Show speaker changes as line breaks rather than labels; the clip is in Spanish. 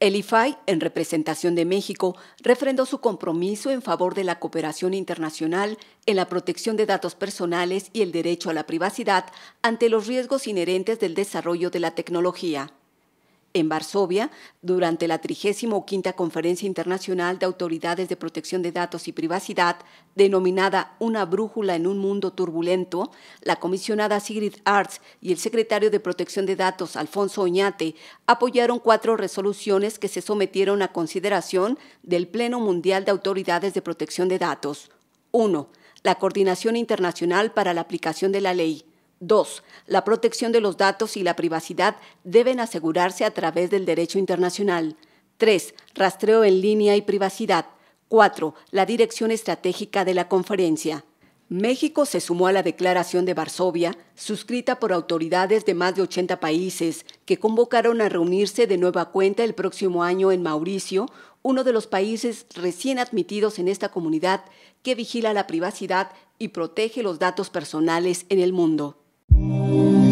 El IFAI, en representación de México, refrendó su compromiso en favor de la cooperación internacional en la protección de datos personales y el derecho a la privacidad ante los riesgos inherentes del desarrollo de la tecnología en Varsovia durante la 35 Conferencia Internacional de Autoridades de Protección de Datos y Privacidad, denominada Una brújula en un mundo turbulento, la comisionada Sigrid Arts y el secretario de Protección de Datos, Alfonso Oñate, apoyaron cuatro resoluciones que se sometieron a consideración del Pleno Mundial de Autoridades de Protección de Datos. 1. La coordinación internacional para la aplicación de la ley. 2. la protección de los datos y la privacidad deben asegurarse a través del derecho internacional. Tres, rastreo en línea y privacidad. 4. la dirección estratégica de la conferencia. México se sumó a la Declaración de Varsovia, suscrita por autoridades de más de 80 países, que convocaron a reunirse de nueva cuenta el próximo año en Mauricio, uno de los países recién admitidos en esta comunidad que vigila la privacidad y protege los datos personales en el mundo. oh.